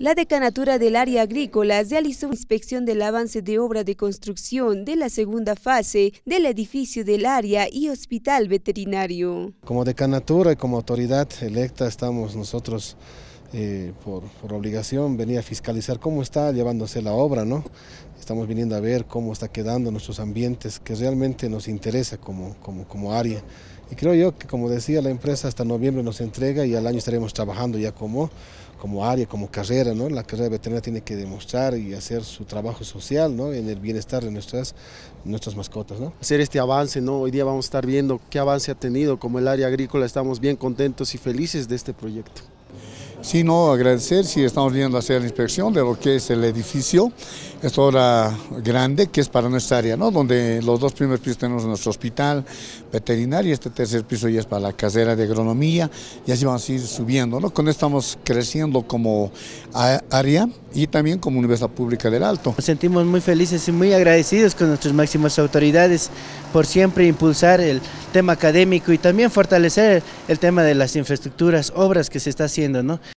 La decanatura del área agrícola realizó inspección del avance de obra de construcción de la segunda fase del edificio del área y hospital veterinario. Como decanatura y como autoridad electa estamos nosotros eh, por, obligación venir a fiscalizar cómo está llevándose la obra, ¿no? estamos viniendo a ver cómo está quedando nuestros ambientes, que realmente nos interesa como, como, como área. Y creo yo que, como decía, la empresa hasta noviembre nos entrega y al año estaremos trabajando ya como, como área, como carrera, ¿no? La carrera veterinaria tiene que demostrar y hacer su trabajo social, En el bienestar de nuestras, nuestras mascotas, ¿no? Hacer este avance, ¿no? Hoy día vamos a estar viendo qué avance ha tenido, como el área agrícola estamos bien contentos y felices de este proyecto sino agradecer si estamos viendo hacer la inspección de lo que es el edificio, esta obra grande que es para nuestra área, ¿no? donde los dos primeros pisos tenemos nuestro hospital veterinario, este tercer piso ya es para la casera de agronomía y así vamos a ir subiendo. ¿no? Con esto estamos creciendo como área y también como Universidad Pública del Alto. Nos sentimos muy felices y muy agradecidos con nuestras máximas autoridades por siempre impulsar el tema académico y también fortalecer el tema de las infraestructuras, obras que se está haciendo. ¿no?